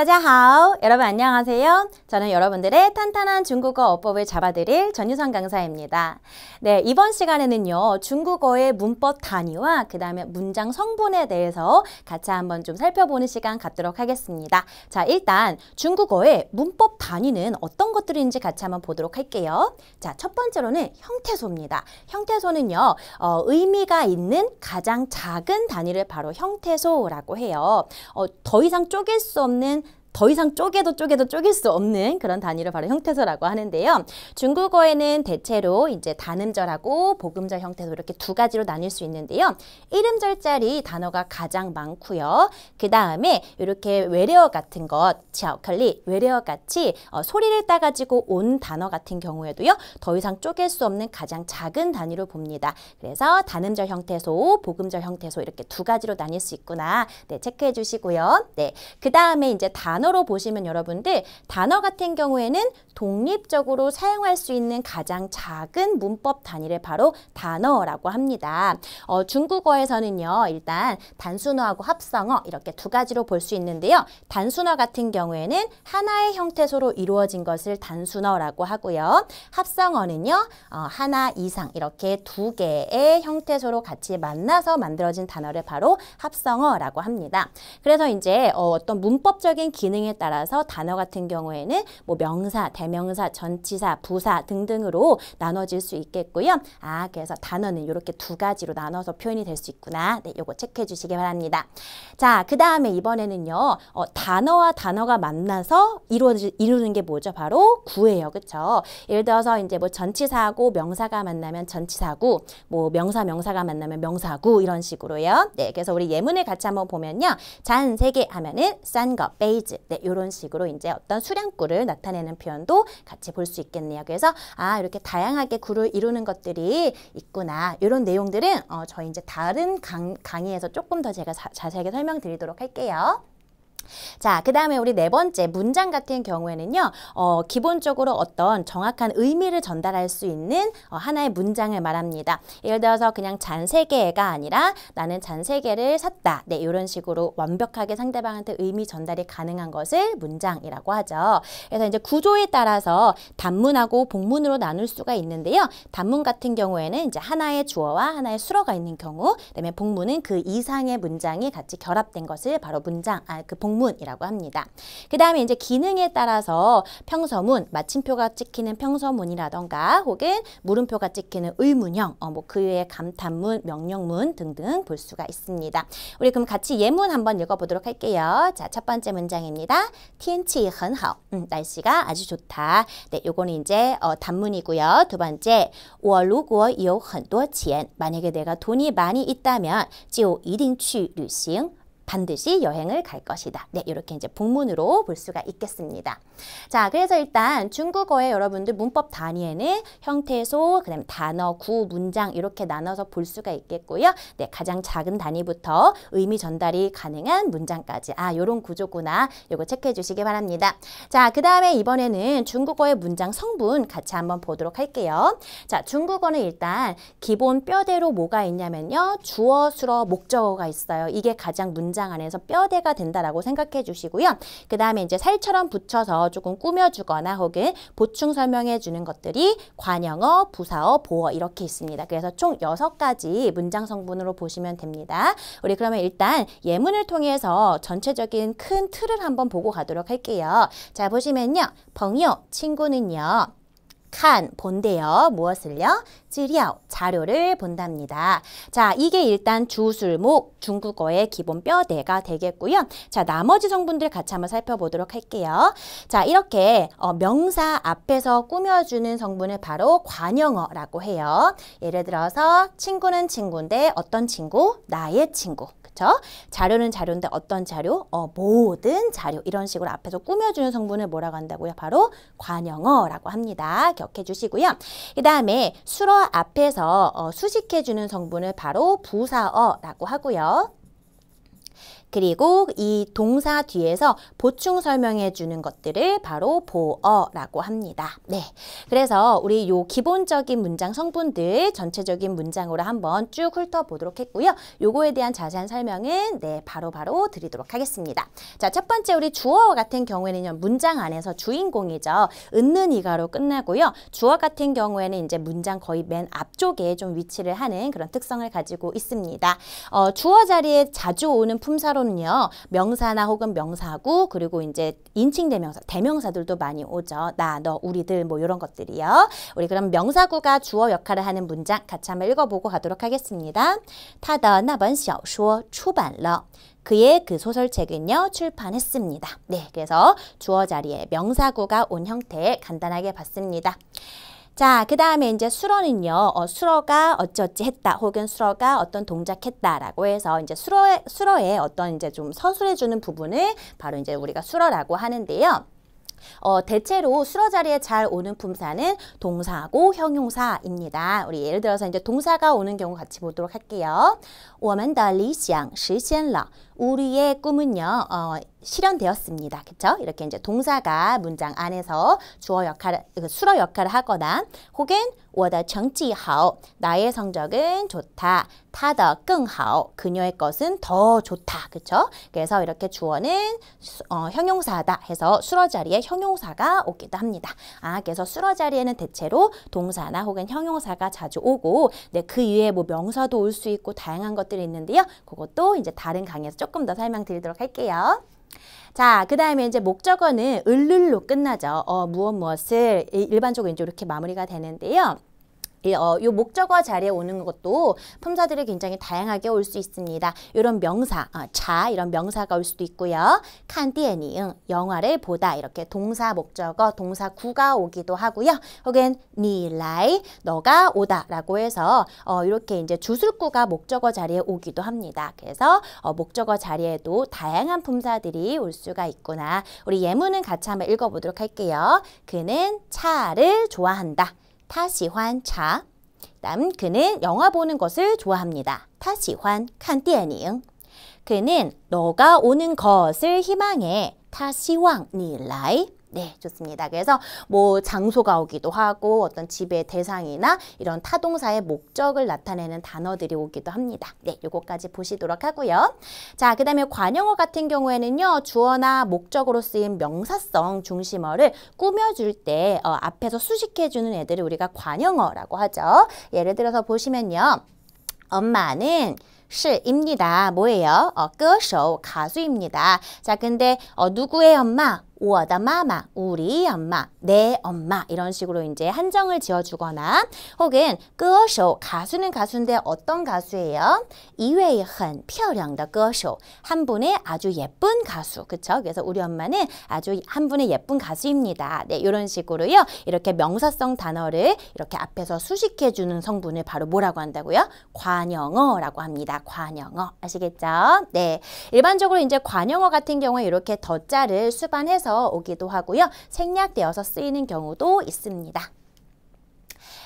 大家好, 여러분 안녕하세요. 저는 여러분들의 탄탄한 중국어 어법을 잡아드릴 전유선 강사입니다. 네, 이번 시간에는요. 중국어의 문법 단위와 그 다음에 문장 성분에 대해서 같이 한번 좀 살펴보는 시간 갖도록 하겠습니다. 자, 일단 중국어의 문법 단위는 어떤 것들인지 같이 한번 보도록 할게요. 자, 첫 번째로는 형태소입니다. 형태소는요. 어, 의미가 있는 가장 작은 단위를 바로 형태소라고 해요. 어, 더 이상 쪼갤 수 없는 더 이상 쪼개도 쪼개도 쪼갤 수 없는 그런 단위를 바로 형태소라고 하는데요. 중국어에는 대체로 이제 단음절하고 보금절 형태소 이렇게 두 가지로 나뉠 수 있는데요. 이름절짜리 단어가 가장 많고요. 그 다음에 이렇게 외래어 같은 것, 지어컬리 외래어 같이 어, 소리를 따가지고 온 단어 같은 경우에도요. 더 이상 쪼갤 수 없는 가장 작은 단위로 봅니다. 그래서 단음절 형태소, 보금절 형태소 이렇게 두 가지로 나뉠 수 있구나. 네, 체크해 주시고요. 네, 그 다음에 이제 단 단어로 보시면 여러분들 단어 같은 경우에는 독립적으로 사용할 수 있는 가장 작은 문법 단위를 바로 단어라고 합니다. 어, 중국어에서는요. 일단 단순어하고 합성어 이렇게 두 가지로 볼 수 있는데요. 단순어 같은 경우에는 하나의 형태소로 이루어진 것을 단순어라고 하고요. 합성어는요. 어, 하나 이상 이렇게 두 개의 형태소로 같이 만나서 만들어진 단어를 바로 합성어라고 합니다. 그래서 이제 어, 어떤 문법적인 기능 기능에 따라서 단어 같은 경우에는 뭐 명사, 대명사, 전치사, 부사 등등으로 나눠질 수 있겠고요. 아, 그래서 단어는 이렇게 두 가지로 나눠서 표현이 될 수 있구나. 네, 요거 체크해 주시기 바랍니다. 자, 그 다음에 이번에는요. 어, 단어와 단어가 만나서 이루어 이루는 게 뭐죠? 바로 구예요. 그쵸 예를 들어서 이제 뭐 전치사하고 명사가 만나면 전치사구, 뭐 명사 명사가 만나면 명사구 이런 식으로요. 네, 그래서 우리 예문을 같이 한번 보면요. 잔 세 개 하면은 싼 거, 베이즈. 네, 이런 식으로 이제 어떤 수량구를 나타내는 표현도 같이 볼 수 있겠네요. 그래서 아 이렇게 다양하게 구를 이루는 것들이 있구나. 이런 내용들은 어, 저희 이제 다른 강, 강의에서 조금 더 제가 자, 자세하게 설명드리도록 할게요. 자, 그 다음에 우리 네 번째 문장 같은 경우에는요, 어, 기본적으로 어떤 정확한 의미를 전달할 수 있는 어, 하나의 문장을 말합니다. 예를 들어서 그냥 잔 세 개가 아니라 나는 잔 세 개를 샀다. 네, 이런 식으로 완벽하게 상대방한테 의미 전달이 가능한 것을 문장이라고 하죠. 그래서 이제 구조에 따라서 단문하고 복문으로 나눌 수가 있는데요. 단문 같은 경우에는 이제 하나의 주어와 하나의 수어가 있는 경우, 그다음에 복문은 그 이상의 문장이 같이 결합된 것을 바로 문장, 아, 그 복문 교문이라고 합니다. 그 다음에 이제 기능에 따라서 평서문, 마침표가 찍히는 평서문이라던가 혹은 물음표가 찍히는 의문형, 어, 뭐그 외에 감탄문, 명령문 등등 볼 수가 있습니다. 우리 그럼 같이 예문 한번 읽어보도록 할게요. 자, 첫 번째 문장입니다. 天气很好. 음, 날씨가 아주 좋다. 네, 요거는 이제 어, 단문이고요. 두 번째, 我如果有很多钱, 만약에 내가 돈이 많이 있다면, 就一定去旅行. 반드시 여행을 갈 것이다. 네, 이렇게 이제 본문으로 볼 수가 있겠습니다. 자, 그래서 일단 중국어의 여러분들 문법 단위에는 형태소, 그다음 단어, 구, 문장 이렇게 나눠서 볼 수가 있겠고요. 네, 가장 작은 단위부터 의미 전달이 가능한 문장까지 아, 요런 구조구나. 요거 체크해 주시기 바랍니다. 자, 그다음에 이번에는 중국어의 문장 성분 같이 한번 보도록 할게요. 자, 중국어는 일단 기본 뼈대로 뭐가 있냐면요. 주어, 수어, 목적어가 있어요. 이게 가장 문장 김장 안에서 뼈대가 된다라고 생각해 주시고요. 그 다음에 이제 살처럼 붙여서 조금 꾸며주거나 혹은 보충 설명해 주는 것들이 관영어, 부사어, 보어 이렇게 있습니다. 그래서 총6 가지 문장 성분으로 보시면 됩니다. 우리 그러면 일단 예문을 통해서 전체적인 큰 틀을 한번 보고 가도록 할게요. 자 보시면요. 벙요, 친구는요. 칸 본대요. 무엇을요? 찌려, 자료를 본답니다. 자, 이게 일단 주술목, 중국어의 기본 뼈대가 되겠고요. 자, 나머지 성분들 같이 한번 살펴보도록 할게요. 자, 이렇게 어, 명사 앞에서 꾸며주는 성분을 바로 관형어라고 해요. 예를 들어서 친구는 친구인데 어떤 친구? 나의 친구. 그쵸? 자료는 자료인데 어떤 자료? 어, 모든 자료. 이런 식으로 앞에서 꾸며주는 성분을 뭐라고 한다고요? 바로 관형어라고 합니다. 기억해 주시고요. 그 다음에 수러 앞에서 어, 수식해 주는 성분을 바로 부사어라고 하고요. 그리고 이 동사 뒤에서 보충 설명해 주는 것들을 바로 보어라고 합니다. 네. 그래서 우리 요 기본적인 문장 성분들 전체적인 문장으로 한번 쭉 훑어보도록 했고요. 요거에 대한 자세한 설명은 네, 바로바로 바로 드리도록 하겠습니다. 자, 첫 번째 우리 주어 같은 경우에는요. 문장 안에서 주인공이죠. 은는 이가로 끝나고요. 주어 같은 경우에는 이제 문장 거의 맨 앞쪽에 좀 위치를 하는 그런 특성을 가지고 있습니다. 어, 주어 자리에 자주 오는 품사로 명사로는요. 명사나 혹은 명사구 그리고 이제 인칭 대명사, 대명사들도 많이 오죠. 나, 너, 우리들 뭐 이런 것들이요. 우리 그럼 명사구가 주어 역할을 하는 문장 같이 한번 읽어보고 가도록 하겠습니다. 타的 나번 쇼쇼 出발러 그의 그 소설책은요 출판했습니다. 네, 그래서 주어 자리에 명사구가 온 형태 간단하게 봤습니다. 자, 그 다음에 이제 수러는요, 어, 수러가 어쩌지 했다, 혹은 수러가 어떤 동작했다라고 해서 이제 수러, 수러의 어떤 이제 좀 서술해주는 부분을 바로 이제 우리가 수러라고 하는데요. 어, 대체로 수러 자리에 잘 오는 품사는 동사고 형용사입니다. 우리 예를 들어서 이제 동사가 오는 경우 같이 보도록 할게요. 我们的理想实现了。 우리의 꿈은요, 어, 실현되었습니다. 그쵸? 이렇게 이제 동사가 문장 안에서 주어 역할을, 그 수로 역할을 하거나, 혹은 我的成绩好, 나의 성적은 좋다, 他的更好, 그녀의 것은 더 좋다. 그쵸? 그래서 이렇게 주어는 어, 형용사다 해서 수러 자리에 형용사가 오기도 합니다. 아, 그래서 수러 자리에는 대체로 동사나 혹은 형용사가 자주 오고, 네, 그 이외에 뭐 명사도 올 수 있고 다양한 것들이 있는데요. 그것도 이제 다른 강의에서 조금 조금 더 설명드리도록 할게요. 자, 그 다음에 이제 목적어는 을를로 끝나죠. 어, 무엇 무엇을 일반적으로 이제 이렇게 마무리가 되는데요. 예, 어, 요 목적어 자리에 오는 것도 품사들이 굉장히 다양하게 올 수 있습니다. 이런 명사, 어, 자 이런 명사가 올 수도 있고요. 칸디에니응 영화를 보다 이렇게 동사 목적어, 동사 구가 오기도 하고요. 혹은 니라이 너가 오다라고 해서 어, 이렇게 이제 주술구가 목적어 자리에 오기도 합니다. 그래서 어, 목적어 자리에도 다양한 품사들이 올 수가 있구나. 우리 예문은 같이 한번 읽어보도록 할게요. 그는 차를 좋아한다. 타시환 차. 다음 그는 영화 보는 것을 좋아합니다. 타시환 칸디에 그는 너가 오는 것을 희망해. 타시왕 니라 네, 좋습니다. 그래서 뭐 장소가 오기도 하고 어떤 집의 대상이나 이런 타동사의 목적을 나타내는 단어들이 오기도 합니다. 네, 요거까지 보시도록 하고요. 자, 그 다음에 관용어 같은 경우에는요. 주어나 목적으로 쓰인 명사성 중심어를 꾸며줄 때 어, 앞에서 수식해주는 애들을 우리가 관용어라고 하죠. 예를 들어서 보시면요. 엄마는 시입니다. 뭐예요? 어, 歌手, 가수입니다. 자, 근데 어, 누구의 엄마? 我的 마마, 우리 엄마, 내 엄마 이런 식으로 이제 한정을 지어주거나 혹은 歌手, 가수는 가수인데 어떤 가수예요? 이 一位很漂亮的歌手한 분의 아주 예쁜 가수, 그쵸? 그래서 우리 엄마는 아주 한 분의 예쁜 가수입니다. 네, 이런 식으로요. 이렇게 명사성 단어를 이렇게 앞에서 수식해주는 성분을 바로 뭐라고 한다고요? 관영어라고 합니다. 관영어 아시겠죠? 네, 일반적으로 이제 관영어 같은 경우에 이렇게 더자를 수반해서 따서 오기도 하고요. 생략되어서 쓰이는 경우도 있습니다.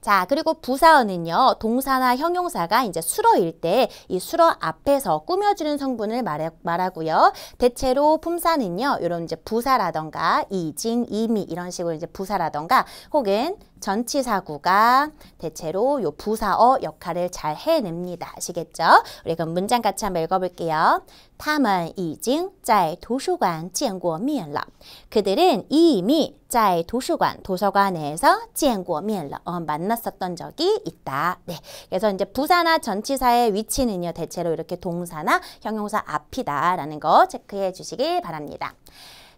자, 그리고 부사어는요, 동사나 형용사가 이제 수어일 때 이 수어 앞에서 꾸며주는 성분을 말해, 말하고요. 대체로 품사는요, 이런 이제 부사라던가, 이, 징 이미 이런 식으로 이제 부사라던가 혹은 전치사구가 대체로 요 부사어 역할을 잘 해냅니다. 아시겠죠? 우리 그럼 문장 같이 한번 읽어볼게요. 他们已经在图书馆见过面了. 그들은 이미 在도书관 도서관에서 见过面了. 어, 만났었던 적이 있다. 네. 그래서 이제 부사나 전치사의 위치는요. 대체로 이렇게 동사나 형용사 앞이다라는 거 체크해 주시길 바랍니다.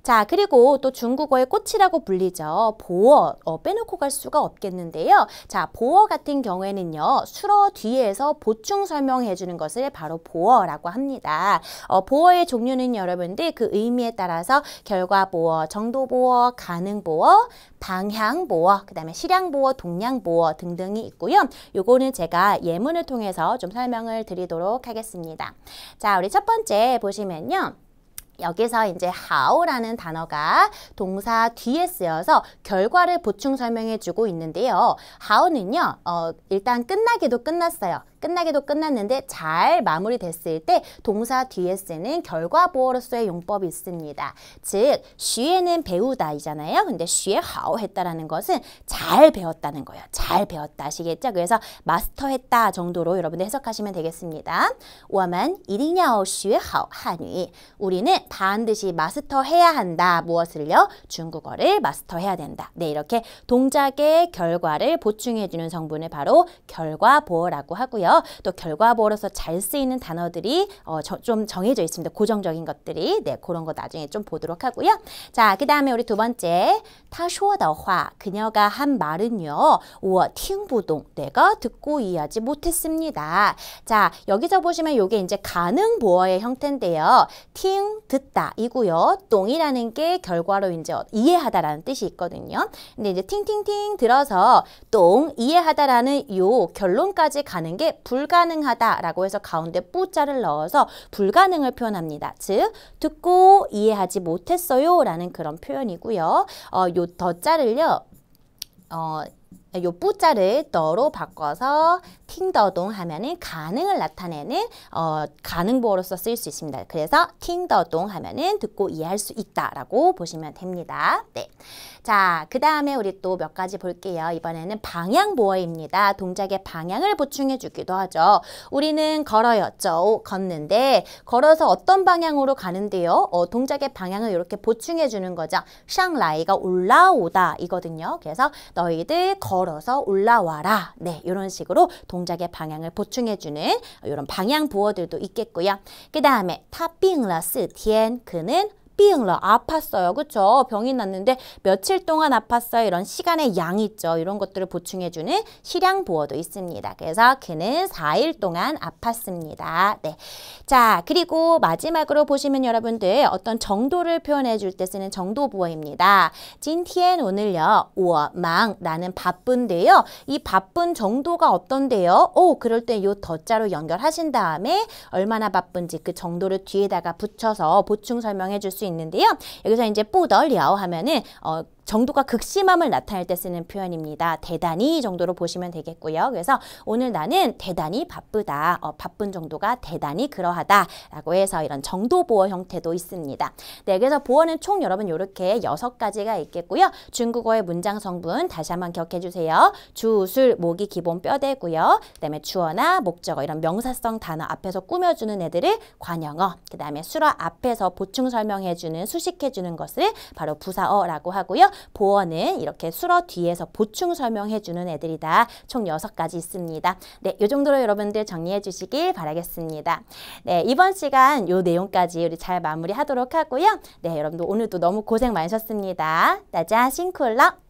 자, 그리고 또 중국어의 꽃이라고 불리죠. 보어, 어, 빼놓고 갈 수가 없겠는데요. 자, 보어 같은 경우에는요. 수러 뒤에서 보충 설명해 주는 것을 바로 보어라고 합니다. 어, 보어의 종류는 여러분들 그 의미에 따라서 결과 보어, 정도 보어, 가능 보어, 방향 보어, 그 다음에 실향 보어, 동량 보어 등등이 있고요. 요거는 제가 예문을 통해서 좀 설명을 드리도록 하겠습니다. 자, 우리 첫 번째 보시면요. 여기서 이제 how라는 단어가 동사 뒤에 쓰여서 결과를 보충 설명해 주고 있는데요. how는요. 어, 일단 끝나기도 끝났어요. 끝나기도 끝났는데 잘 마무리됐을 때 동사 뒤에 쓰는 결과 보어로서의 용법이 있습니다. 즉, 쉬에는 배우다이잖아요. 근데 쉬에 하오 했다라는 것은 잘 배웠다는 거예요. 잘 배웠다 아시겠죠? 그래서 마스터했다 정도로 여러분들 해석하시면 되겠습니다. 워만 이리냐오 定에 하오 한위. 우리는 반드시 마스터해야 한다. 무엇을요? 중국어를 마스터해야 된다. 네, 이렇게 동작의 결과를 보충해주는 성분을 바로 결과 보어라고 하고요. 있고요. 또 결과보로서 잘 쓰이는 단어들이 어, 저, 좀 정해져 있습니다. 고정적인 것들이 네 그런 거 나중에 좀 보도록 하고요. 자, 그 다음에 우리 두 번째 타쇼더화 그녀가 한 말은요. 우와 팅부동 내가 듣고 이해하지 못했습니다. 자, 여기서 보시면 요게 이제 가능 보어의 형태인데요. 팅 듣다 이고요. 똥이라는게 결과로 이제 이해하다라는 뜻이 있거든요. 근데 이제 팅팅팅 들어서 똥 이해하다라는 요 결론까지 가는 게 불가능하다라고 해서 가운데 뿌자를 넣어서 불가능을 표현합니다. 즉 듣고 이해하지 못했어요 라는 그런 표현이고요. 어, 요 더자를요. 어, 요 뿌자를 너로 바꿔서 팅더동 하면은 가능을 나타내는 어, 가능보어로서 쓸 수 있습니다. 그래서 팅더동 하면은 듣고 이해할 수 있다라고 보시면 됩니다. 네. 자, 그 다음에 우리 또 몇 가지 볼게요. 이번에는 방향보어입니다. 동작의 방향을 보충해 주기도 하죠. 우리는 걸어였죠. 걷는데 걸어서 어떤 방향으로 가는데요? 어, 동작의 방향을 이렇게 보충해 주는 거죠. 샹라이가 올라오다 이거든요. 그래서 너희들 걸어서 올라와라. 네, 이런 식으로 동작 동작의 방향을 보충해주는 이런 방향 부호들도 있겠고요. 그 다음에 타핑라스디엔 그는 비응러 아팠어요. 그렇죠? 병이 났는데 며칠 동안 아팠어요. 이런 시간의 양 있죠. 이런 것들을 보충해주는 실량보호도 있습니다. 그래서 그는 4일 동안 아팠습니다. 네. 자, 그리고 마지막으로 보시면 여러분들 어떤 정도를 표현해 줄 때 쓰는 정도 보호입니다 진티엔 오늘요. 오망 나는 바쁜데요. 이 바쁜 정도가 어떤데요? 오, 그럴 때요 더자로 연결하신 다음에 얼마나 바쁜지 그 정도를 뒤에다가 붙여서 보충 설명해 줄수 있는데요. 여기서 이제 뿌더려 하면은 어 정도가 극심함을 나타낼 때 쓰는 표현입니다. 대단히 정도로 보시면 되겠고요. 그래서 오늘 나는 대단히 바쁘다. 어, 바쁜 정도가 대단히 그러하다. 라고 해서 이런 정도 보어 형태도 있습니다. 네, 그래서 보어는 총 여러분 이렇게 여섯 가지가 있겠고요. 중국어의 문장 성분 다시 한번 기억해 주세요. 주, 술, 목이 기본 뼈대고요. 그다음에 주어나 목적어 이런 명사성 단어 앞에서 꾸며주는 애들을 관영어, 그다음에 수어 앞에서 보충 설명해 주는 수식해 주는 것을 바로 부사어라고 하고요. 보어는 이렇게 수러 뒤에서 보충 설명해주는 애들이다. 총6 가지 있습니다. 네, 요 정도로 여러분들 정리해 주시길 바라겠습니다. 네, 이번 시간 요 내용까지 우리 잘 마무리하도록 하고요. 네, 여러분도 오늘도 너무 고생 많으셨습니다. 나자 싱쿨러